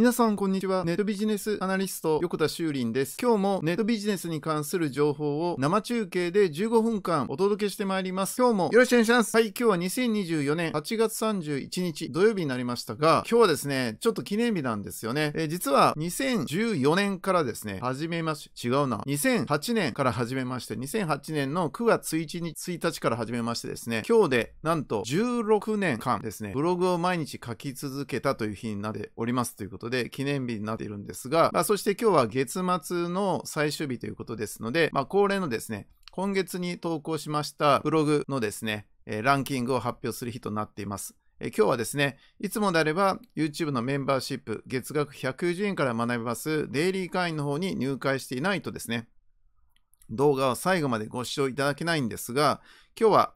皆さんこんにちは。ネットビジネスアナリスト横田修林です。今日もネットビジネスに関する情報を生中継で15分間お届けしてまいります。今日もよろしくお願いします。はい、今日は2024年8月31日土曜日になりましたが、今日はですね、ちょっと記念日なんですよね。え実は2014年からですね、始めまし、違うな。2008年から始めまして、2008年の9月1日 ,1 日から始めましてですね、今日でなんと16年間ですね、ブログを毎日書き続けたという日になっておりますということでで記念日になっているんですが、まあ、そして今日は月末の最終日ということですので、まあ、恒例のですね、今月に投稿しましたブログのですね、えランキングを発表する日となっています。え今日はですね、いつもであれば YouTube のメンバーシップ月額190円から学びますデイリー会員の方に入会していないとですね、動画を最後までご視聴いただけないんですが、今日は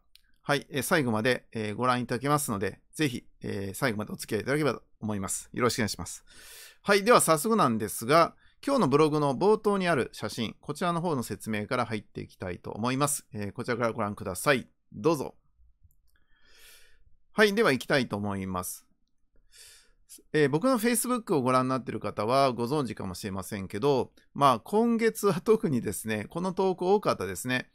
はい、え最後まで、えご覧いただけますので、ぜひ、え最後までお付き合いいただければと思います。よろしくお願いします。はい、では早速なんですが、今日のブログの冒頭にある写真、こちらの方の説明から入っていきたいと思います。えこちらからご覧ください。どうぞ。はい、では行きたいと思います。えー、僕の Facebook をご覧になっている方はご存知かもしれませんけど、まあ今月は特にですね、この投稿多かったですね。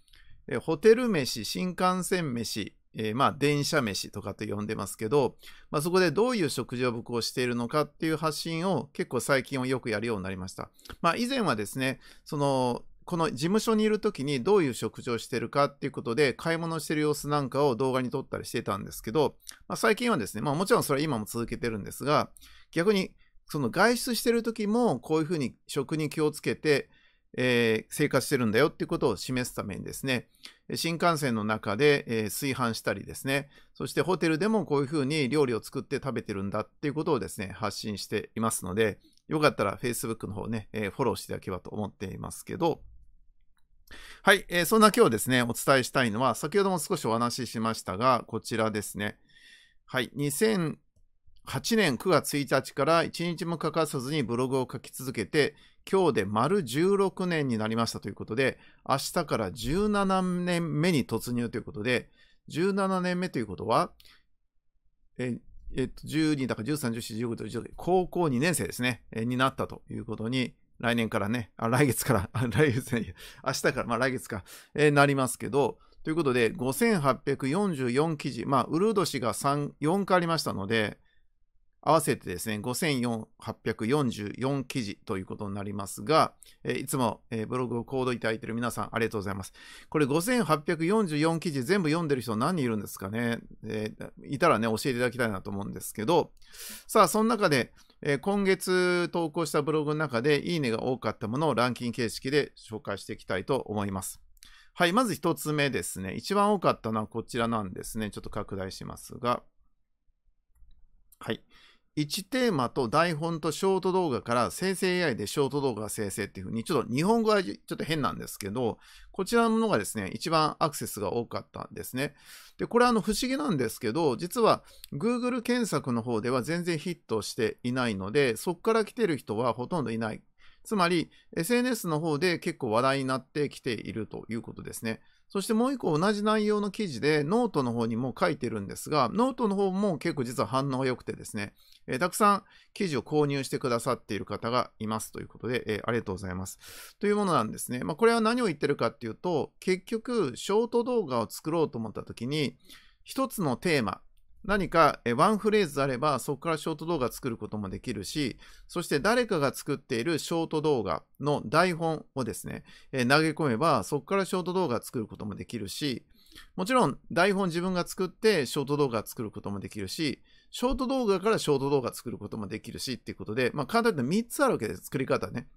えホテル飯、新幹線飯、えー、まあ電車飯とかと呼んでますけど、まあ、そこでどういう食事を僕をしているのかっていう発信を結構最近はよくやるようになりました。まあ、以前はですね、そのこの事務所にいる時にどういう食事をしてるかっていうことで買い物してる様子なんかを動画に撮ったりしてたんですけど、まあ、最近はですね、まあ、もちろんそれは今も続けてるんですが逆にその外出してる時もこういうふうに食に気をつけてえー、生活してるんだよっていうことを示すためにですね、新幹線の中で、えー、炊飯したりですね、そしてホテルでもこういうふうに料理を作って食べてるんだっていうことをですね、発信していますので、よかったら Facebook の方ね、えー、フォローしていただければと思っていますけど、はい、えー、そんな今日ですね、お伝えしたいのは、先ほども少しお話ししましたが、こちらですね。はい、2008年9月1日から1日も欠かさずにブログを書き続けて、今日で丸16年になりましたということで、明日から17年目に突入ということで、17年目ということは、ええっと、12だから13、14、15と16、高校2年生ですね、えになったということに、来年からね、あ、来月から、あ来月明日から、まあ来月か、えなりますけど、ということで、5844記事、まあ、ウルード氏が3、4回ありましたので、合わせてですね、5844記事ということになりますが、えいつも、えブログをコードいただいている皆さん、ありがとうございます。これ、5844記事全部読んでる人何人いるんですかね、えー、いたらね、教えていただきたいなと思うんですけど、さあ、その中で、え今月投稿したブログの中で、いいねが多かったものをランキング形式で紹介していきたいと思います。はい、まず1つ目ですね。一番多かったのはこちらなんですね。ちょっと拡大しますが。はい。1テーマと台本とショート動画から生成 AI でショート動画生成っていうふうに、ちょっと日本語はちょっと変なんですけど、こちらのものがですね、一番アクセスが多かったんですね。で、これあの不思議なんですけど、実は Google 検索の方では全然ヒットしていないので、そこから来てる人はほとんどいない。つまり SNS の方で結構話題になってきているということですね。そしてもう一個同じ内容の記事でノートの方にも書いてるんですが、ノートの方も結構実は反応が良くてですね、えー、たくさん記事を購入してくださっている方がいますということで、えー、ありがとうございます。というものなんですね。まあ、これは何を言ってるかっていうと、結局、ショート動画を作ろうと思った時に、一つのテーマ、何かワンフレーズあれば、そこからショート動画作ることもできるし、そして誰かが作っているショート動画の台本をですね、投げ込めば、そこからショート動画作ることもできるし、もちろん台本自分が作ってショート動画作ることもできるし、ショート動画からショート動画作ることもできるしっていうことで、まあ簡単に3つあるわけです。作り方ね。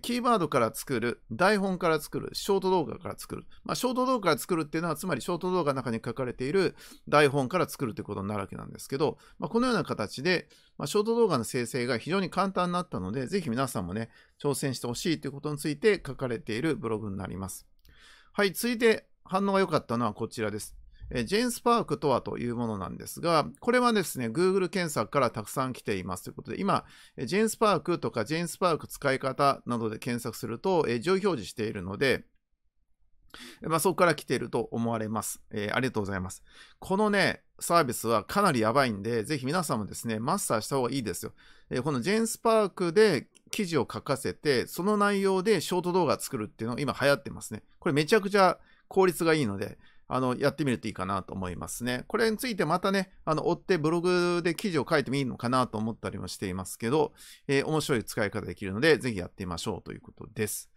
キーワードから作る、台本から作る、ショート動画から作る。まあ、ショート動画から作るっていうのは、つまりショート動画の中に書かれている台本から作るということになるわけなんですけど、まあ、このような形で、まあ、ショート動画の生成が非常に簡単になったので、ぜひ皆さんもね、挑戦してほしいということについて書かれているブログになります。はい、続いて反応が良かったのはこちらです。ジェーンスパークとはというものなんですが、これはですね、Google 検索からたくさん来ていますということで、今、ジェーンスパークとかジェーンスパーク使い方などで検索すると、上表示しているので、まあ、そこから来ていると思われます、えー、ありがとうございます。このね、サービスはかなりやばいんで、ぜひ皆さんもですね、マスターした方がいいですよ。えー、このジェーンスパークで記事を書かせて、その内容でショート動画作るっていうのが今流行ってますね。これめちゃくちゃ効率がいいので、あの、やってみるといいかなと思いますね。これについてまたね、あの、追ってブログで記事を書いてもいいのかなと思ったりもしていますけど、えー、面白い使い方できるので、ぜひやってみましょうということです。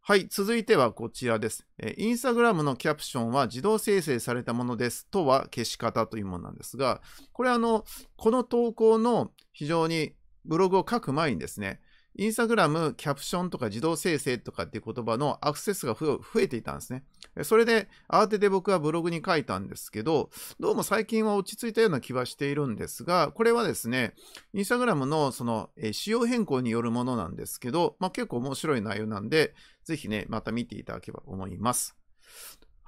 はい、続いてはこちらです。えー、インスタグラムのキャプションは自動生成されたものですとは消し方というものなんですが、これあの、この投稿の非常にブログを書く前にですね、インスタグラムキャプションとか自動生成とかっていう言葉のアクセスが増えていたんですね。それで慌てて僕はブログに書いたんですけど、どうも最近は落ち着いたような気はしているんですが、これはですね、インスタグラムのその仕様変更によるものなんですけど、まあ、結構面白い内容なんで、ぜひね、また見ていただければと思います。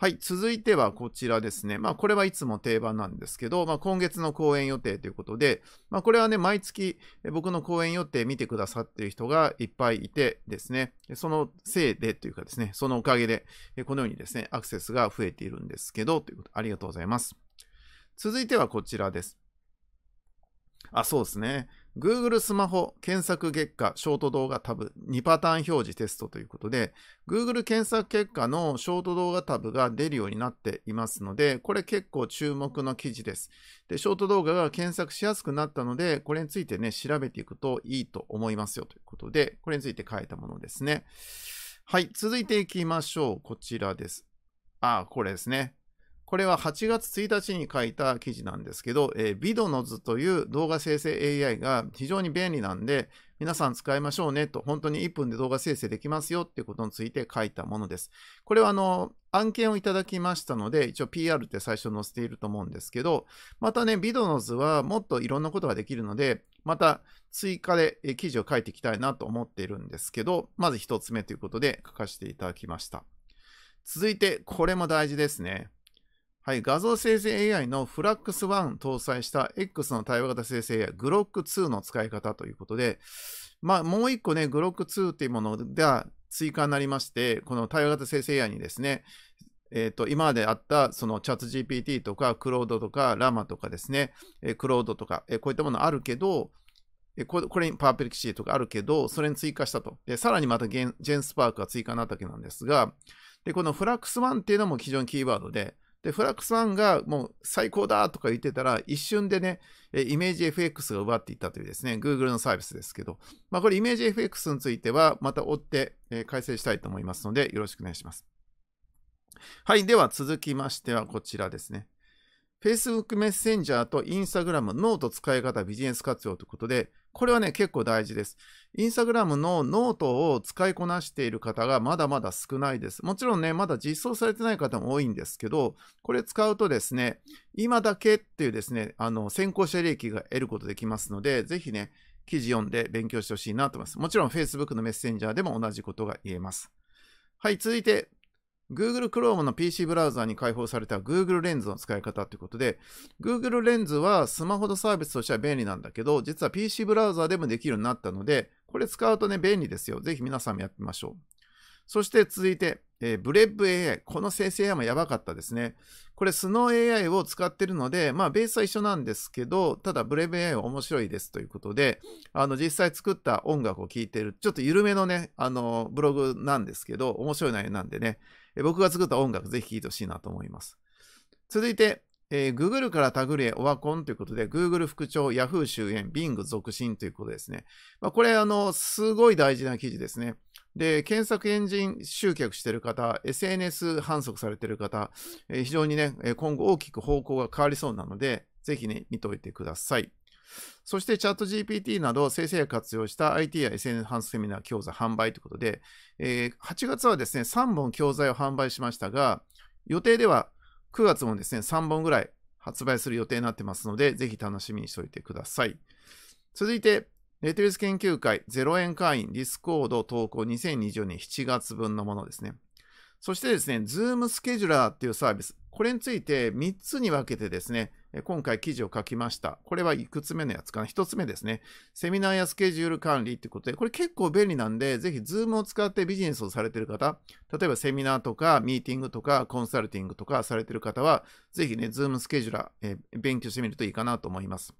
はい、続いてはこちらですね。まあ、これはいつも定番なんですけど、まあ、今月の公演予定ということで、まあ、これはね、毎月僕の公演予定見てくださっている人がいっぱいいてですね、そのせいでというかですね、そのおかげで、このようにですね、アクセスが増えているんですけど、ということ、ありがとうございます。続いてはこちらです。あ、そうですね。Google スマホ検索結果ショート動画タブ2パターン表示テストということで Google 検索結果のショート動画タブが出るようになっていますのでこれ結構注目の記事ですでショート動画が検索しやすくなったのでこれについてね調べていくといいと思いますよということでこれについて書いたものですねはい続いていきましょうこちらですああこれですねこれは8月1日に書いた記事なんですけど、えー、ビドノズという動画生成 AI が非常に便利なんで、皆さん使いましょうねと、本当に1分で動画生成できますよっていうことについて書いたものです。これはあの、案件をいただきましたので、一応 PR って最初載せていると思うんですけど、またね、ビドノズはもっといろんなことができるので、また追加で記事を書いていきたいなと思っているんですけど、まず1つ目ということで書かせていただきました。続いて、これも大事ですね。はい、画像生成 AI のフラックス1搭載した X の対話型生成 AI、グロック2の使い方ということで、まあ、もう一個ね、グロック2っていうものが追加になりまして、この対話型生成 AI にですね、えっ、ー、と、今まであった、そのチャット GPT とか、クロードとか、ラマとかですね、えー、クロードとか、えー、こういったものあるけど、えこれにパーペレキシーとかあるけど、それに追加したと。で、さらにまたジェンスパークが追加になったわけなんですが、で、このフラックス1っていうのも非常にキーワードで、で、フラックスンがもう最高だとか言ってたら、一瞬でね、イメージ FX が奪っていったというですね、Google のサービスですけど、まあこれイメージ FX については、また追って解説したいと思いますので、よろしくお願いします。はい、では続きましてはこちらですね。Facebook メッセンジャーと Instagram、ノート使い方、ビジネス活用ということで、これはね、結構大事です。インスタグラムのノートを使いこなしている方がまだまだ少ないです。もちろんね、まだ実装されてない方も多いんですけど、これ使うとですね、今だけっていうですね、あの、先行者利益が得ることできますので、ぜひね、記事読んで勉強してほしいなと思います。もちろん Facebook のメッセンジャーでも同じことが言えます。はい、続いて、Google Chrome の PC ブラウザに開放された Google レンズの使い方ということで、Google レンズはスマホのサービスとしては便利なんだけど、実は PC ブラウザでもできるようになったので、これ使うとね、便利ですよ。ぜひ皆さんもやってみましょう。そして続いて、えー、ブレッブ AI。この生成 AI もやばかったですね。これ、スノー AI を使ってるので、まあ、ベースは一緒なんですけど、ただ、ブレッブ AI は面白いですということで、あの、実際作った音楽を聴いてる、ちょっと緩めのね、あの、ブログなんですけど、面白い内容なんでね、僕が作った音楽ぜひ聴いてほしいなと思います。続いて、えー、Google からタグレへオワコンということで、Google 副長、Yahoo 周辺、Bing 続進ということですね。まあ、これ、あの、すごい大事な記事ですね。で、検索エンジン集客してる方、SNS 反則されてる方、えー、非常にね、今後大きく方向が変わりそうなので、ぜひね、見ておいてください。そしてチャット GPT など生成 AI 活用した IT や SNS ハンスセミナー教材販売ということで、えー、8月はですね、3本教材を販売しましたが、予定では9月もですね、3本ぐらい発売する予定になってますので、ぜひ楽しみにしておいてください。続いて、レトリス研究会0円会員ディスコード投稿2024年7月分のものですね。そしてですね、ズームスケジュラーっていうサービス。これについて3つに分けてですね、今回記事を書きました。これはいくつ目のやつかな ?1 つ目ですね。セミナーやスケジュール管理ってことで、これ結構便利なんで、ぜひ Zoom を使ってビジネスをされてる方、例えばセミナーとかミーティングとかコンサルティングとかされてる方は、ぜひね、Zoom スケジューラー、えー、勉強してみるといいかなと思います。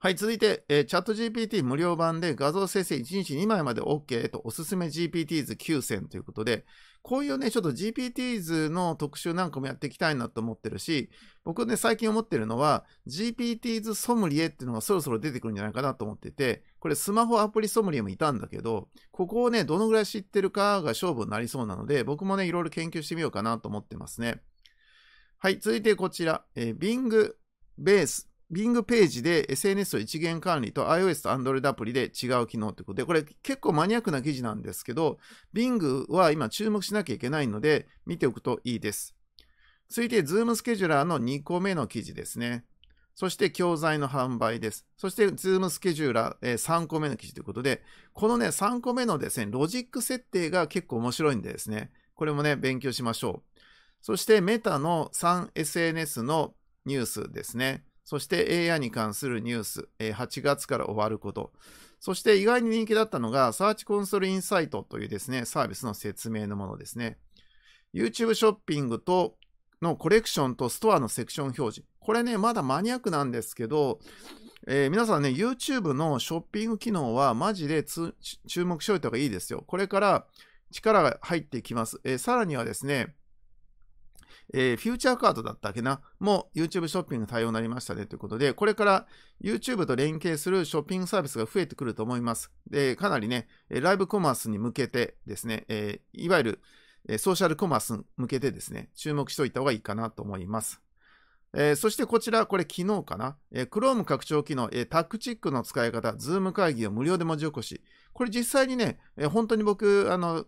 はい、続いて、えー、チャット GPT 無料版で画像生成1日2枚まで OK とおすすめ GPTs 9選ということで、こういうね、ちょっと GPTs の特集なんかもやっていきたいなと思ってるし、僕ね、最近思ってるのは、GPTs ソムリエっていうのがそろそろ出てくるんじゃないかなと思ってて、これスマホアプリソムリエもいたんだけど、ここをね、どのぐらい知ってるかが勝負になりそうなので、僕もね、いろいろ研究してみようかなと思ってますね。はい、続いてこちら、えー、Bing ベース Bing ページで SNS を一元管理と iOS と Android アプリで違う機能ということで、これ結構マニアックな記事なんですけど、Bing は今注目しなきゃいけないので、見ておくといいです。続いて、Zoom スケジュラーの2個目の記事ですね。そして教材の販売です。そして Zoom スケジューラー、3個目の記事ということで、このね、3個目のですね、ロジック設定が結構面白いんでですね、これもね、勉強しましょう。そしてメタの 3SNS のニュースですね。そして AI に関するニュース、え8月から終わること。そして意外に人気だったのが、サーチコンソールインサイトというですね、サービスの説明のものですね。YouTube ショッピングとのコレクションとストアのセクション表示。これね、まだマニアックなんですけど、えー、皆さんね、YouTube のショッピング機能はマジで注目しておいた方がいいですよ。これから力が入ってきます。えー、さらにはですね、えー、フューチャーカードだったっけな、もう YouTube ショッピング対応になりましたねということで、これから YouTube と連携するショッピングサービスが増えてくると思います。で、かなりね、ライブコマースに向けてですね、えー、いわゆるソーシャルコマースに向けてですね、注目しておいた方がいいかなと思います。えー、そしてこちら、これ昨日かな、えー、Chrome 拡張機能、えー、タクチックの使い方、Zoom 会議を無料で文字起こし。これ実際にね、えー、本当に僕、あの、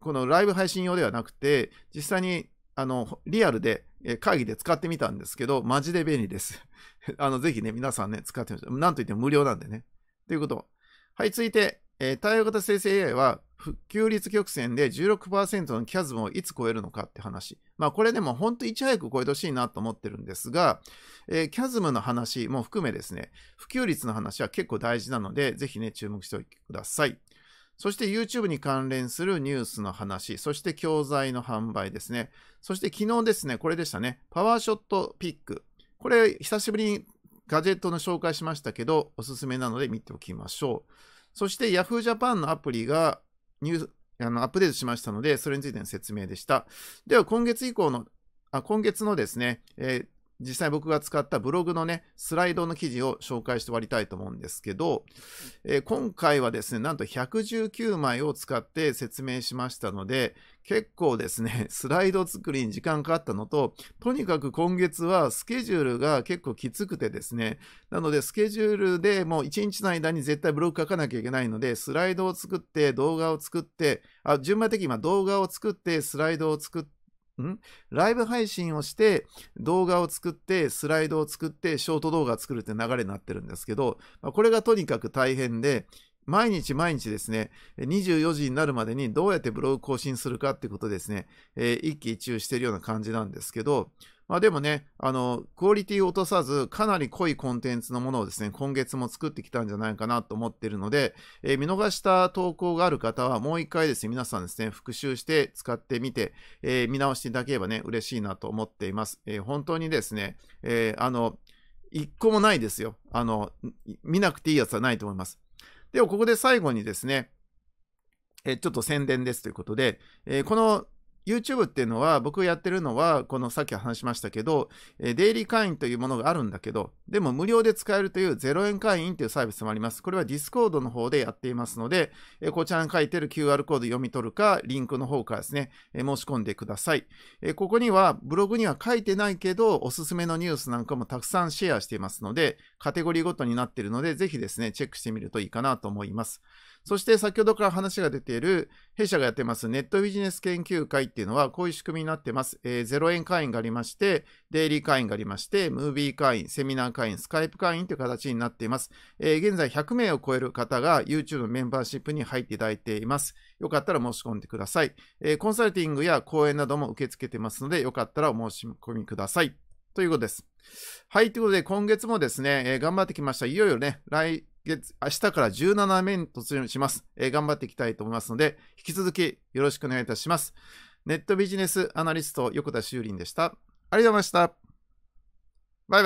このライブ配信用ではなくて、実際にあの、リアルで、会議で使ってみたんですけど、マジで便利です。あの、ぜひね、皆さんね、使ってみましょう。なんといっても無料なんでね。ということ。はい、続いて、えー、対応型生成 AI は、普及率曲線で16%のキャズムをいつ超えるのかって話。まあこれでも本当いち早く超えてほしいなと思ってるんですが、えー、キャズムの話も含めですね、普及率の話は結構大事なので、ぜひね、注目しておいてください。そして YouTube に関連するニュースの話、そして教材の販売ですね。そして昨日ですね、これでしたね。パワーショットピック。これ、久しぶりにガジェットの紹介しましたけど、おすすめなので見ておきましょう。そして Yahoo Japan のアプリがニュースあのアップデートしましたので、それについての説明でした。では、今月以降の、あ今月のですね、えー実際僕が使ったブログのね、スライドの記事を紹介して終わりたいと思うんですけど、えー、今回はですね、なんと119枚を使って説明しましたので、結構ですね、スライド作りに時間かかったのと、とにかく今月はスケジュールが結構きつくてですね、なのでスケジュールでもう1日の間に絶対ブログ書かなきゃいけないので、スライドを作って動画を作って、あ、順番的に今動画を作ってスライドを作って、んライブ配信をして動画を作ってスライドを作ってショート動画を作るって流れになってるんですけど、まあ、これがとにかく大変で毎日毎日ですね、24時になるまでにどうやってブログ更新するかってことですね、えー、一喜一憂してるような感じなんですけど、まあでもね、あの、クオリティを落とさず、かなり濃いコンテンツのものをですね、今月も作ってきたんじゃないかなと思ってるので、えー、見逃した投稿がある方は、もう一回ですね、皆さんですね、復習して使ってみて、えー、見直していただければね、嬉しいなと思っています。えー、本当にですね、えあの、一個もないですよ。あの、見なくていいやつはないと思います。では、ここで最後にですね、えちょっと宣伝ですということで、えこの YouTube っていうのは、僕やってるのは、このさっき話しましたけど、デイリー会員というものがあるんだけど、でも無料で使えるという0円会員というサービスもあります。これは Discord の方でやっていますので、こちらに書いてる QR コード読み取るか、リンクの方からですね、申し込んでください、ここには、ブログには書いてないけど、おすすめのニュースなんかもたくさんシェアしていますので、カテゴリーごとになっているので、ぜひですね、チェックしてみるといいかなと思います。そして先ほどから話が出ている、弊社がやってますネットビジネス研究会っていうのはこういう仕組みになってます。えー、0円会員がありまして、デイリー会員がありまして、ムービー会員、セミナー会員、スカイプ会員という形になっています。えー、現在100名を超える方が YouTube のメンバーシップに入っていただいています。よかったら申し込んでください。えー、コンサルティングや講演なども受け付けてますので、よかったらお申し込みください。ということです。はい、ということで、今月もですね、えー、頑張ってきました。いよいよね、来月、明日から17面突入します、えー、頑張っていきたいと思いますので、引き続きよろしくお願いいたします。ネットビジネスアナリスト、横田修林でした。ありがとうございました。バイバイ。